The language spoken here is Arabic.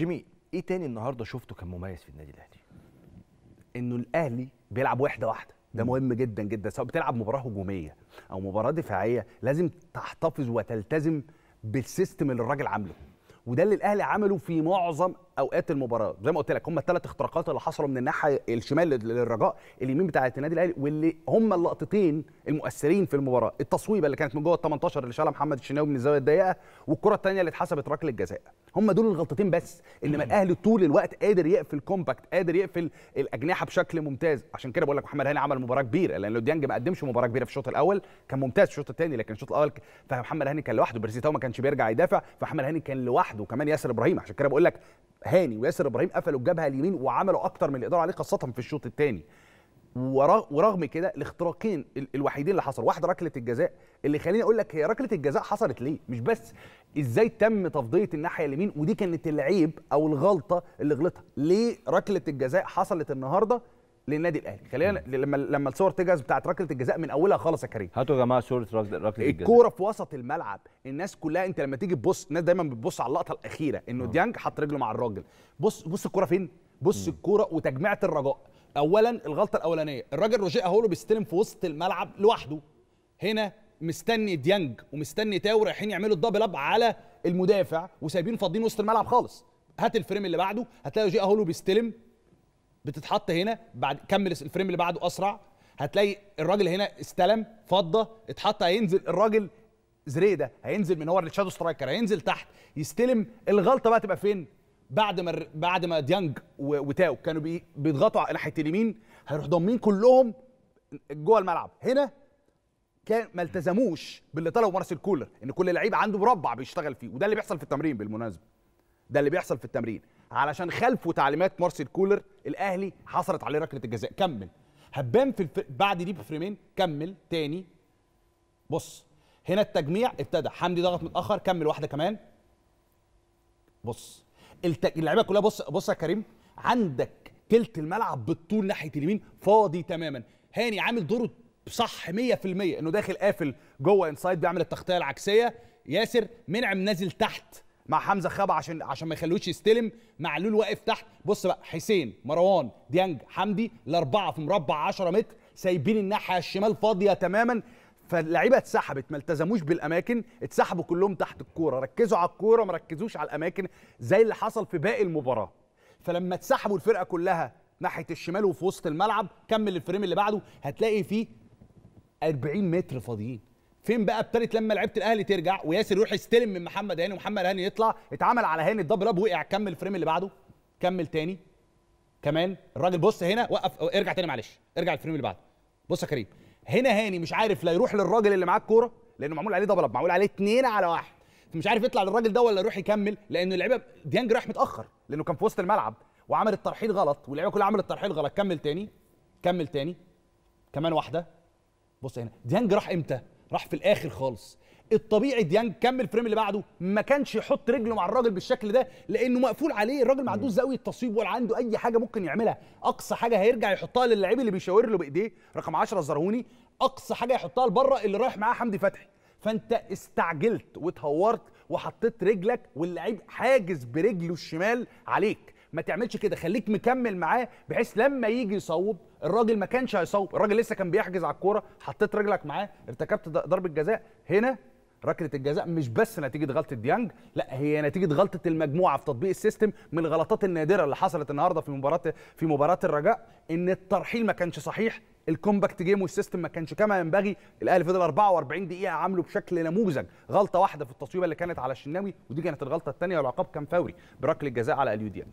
جيمي ايه تاني النهارده شفته كان مميز في النادي الاهلي؟ انه الاهلي بيلعب وحده واحده ده مهم جدا جدا سواء بتلعب مباراه هجوميه او مباراه دفاعيه لازم تحتفظ وتلتزم بالسيستم اللي الراجل عامله وده اللي الاهلي عمله في معظم اوقات المباراه زي ما قلت لك هم الثلاث اختراقات اللي حصلوا من الناحيه الشمال للرجاء اليمين بتاعه النادي الاهلي واللي هم اللقطتين المؤثرين في المباراه التصويبه اللي كانت من جوه ال 18 اللي شالها محمد الشناوي من الزاويه الضيقه والكره الثانيه اللي اتحسبت ركله جزاء هم دول الغلطتين بس انما الاهلي طول الوقت قادر يقفل كومباكت قادر يقفل الاجنحه بشكل ممتاز عشان كده بقول لك محمد هاني عمل مباراه كبيره لان لوديانج ما قدمش مباراه كبيره في الشوط الاول كان ممتاز في الشوط الثاني لكن الشوط الاول فمحمد هاني كان لوحده بريزيتاو ما كانش بيرجع يدافع فمحمد هاني كان لوحده وكمان ياسر ابراهيم عشان كده بقول لك هاني وياسر ابراهيم قفلوا الجبهه اليمين وعملوا اكتر من اللي يقدروا عليه خاصه في الشوط الثاني ورغم كده الاختراقين الوحيدين اللي حصلوا واحده ركله الجزاء اللي خليني اقول لك هي ركله الجزاء حصلت ليه مش بس ازاي تم تفضيه الناحيه اليمين ودي كانت العيب او الغلطه اللي غلطها ليه ركله الجزاء حصلت النهارده للنادي الاهلي خلينا لما لما الصور تجهز بتاعت ركله الجزاء من اولها خالص يا كريم هاتوا يا جماعه صوره ركله الجزاء الكوره في وسط الملعب الناس كلها انت لما تيجي تبص الناس دايما بتبص على اللقطه الاخيره انه ديانج حط رجله مع الراجل بص بص الكوره فين بص الكوره وتجميعه الرجاء اولا الغلطه الاولانيه الراجل روجيه اهولو بيستلم في وسط الملعب لوحده هنا مستني ديانج ومستني تاو رايحين يعملوا الدبل اب على المدافع وسايبين فاضيين وسط الملعب خالص هات الفريم اللي بعده هتلاقي جي اهولو بيستلم بتتحط هنا بعد كمل الفريم اللي بعده اسرع هتلاقي الراجل هنا استلم فضه اتحط هينزل الراجل زري ده هينزل من هو الشادو سترايكر هينزل تحت يستلم الغلطه بقى تبقى فين بعد ما بعد ما ديانج وتاو كانوا بيضغطوا على ناحيه اليمين هيروح ضامين كلهم جوه الملعب هنا كان ما التزموش باللي طلبه مارسيل كولر ان كل لعيب عنده مربع بيشتغل فيه وده اللي بيحصل في التمرين بالمناسبه ده اللي بيحصل في التمرين علشان خلفه تعليمات مارسيل كولر الاهلي حصلت عليه ركله الجزاء كمل هبان في الف... بعد دي بفريمين كمل تاني بص هنا التجميع ابتدى حمدي ضغط متاخر كمل واحده كمان بص الت... اللعيبه كلها بص بص يا كريم عندك كلت الملعب بالطول ناحيه اليمين فاضي تماما هاني عامل دوره صح 100% انه داخل قافل جوه انسايد بيعمل التغطيه العكسيه ياسر منعم نازل تحت مع حمزه خبع عشان عشان ما يخلوش يستلم معلول واقف تحت بص بقى حسين مروان ديانج حمدي الاربعه في مربع 10 متر سايبين الناحيه الشمال فاضيه تماما فاللعيبه اتسحبت ما التزموش بالاماكن اتسحبوا كلهم تحت الكوره ركزوا على الكوره ما ركزوش على الاماكن زي اللي حصل في باقي المباراه فلما اتسحبوا الفرقه كلها ناحيه الشمال وفي وسط الملعب كمل الفريم اللي بعده هتلاقي فيه 40 متر فاضيين فين بقى ابتدت لما لعيبه الاهلي ترجع وياسر يروح يستلم من محمد هاني ومحمد هاني يطلع اتعمل على هاني الدبل اب وقع كمل الفريم اللي بعده كمل تاني كمان الراجل بص هنا وقف ارجع تاني معلش ارجع الفريم اللي بعده بص يا كريم هنا هاني مش عارف لا يروح للراجل اللي معاه الكوره لانه معمول عليه دبل اب معمول عليه اثنين على واحد فمش عارف يطلع للراجل ده ولا يروح يكمل لانه اللعيبه ديانج راح متاخر لانه كان في وسط الملعب وعمل الترحيل غلط واللعيبه كلها عملت الترحيل غلط كمل تاني كمل تاني كمان واحده بص هنا ديانج راح امتى راح في الاخر خالص الطبيعي ديانج كمل فريم اللي بعده ما كانش يحط رجله مع الراجل بالشكل ده لانه مقفول عليه الراجل ما عندوش زاويه تصويب ولا عنده اي حاجه ممكن يعملها اقصى حاجه هيرجع يحطها للاعيب اللي بيشاور له بايديه رقم 10 الزرهوني اقصى حاجه يحطها لبره اللي رايح معاه حمدي فتحي فانت استعجلت وتهورت وحطيت رجلك واللعيب حاجز برجله الشمال عليك ما تعملش كده خليك مكمل معاه بحيث لما يجي يصوب الراجل ما كانش هيصوب الراجل لسه كان بيحجز على الكوره حطيت رجلك معاه ارتكبت ضربه جزاء هنا ركله الجزاء مش بس نتيجه غلطه ديانج لا هي نتيجه غلطه المجموعه في تطبيق السيستم من الغلطات النادره اللي حصلت النهارده في مباراه في مباراه الرجاء ان الترحيل ما كانش صحيح الكومباكت جيم والسيستم ما كانش كما ينبغي الاهلي فضل 44 دقيقه عامله بشكل نموذج غلطه واحده في التصويبه اللي كانت على الشناوي ودي كانت الغلطه الثانيه والعقاب كان فوري بركله جزاء على اليو ديانج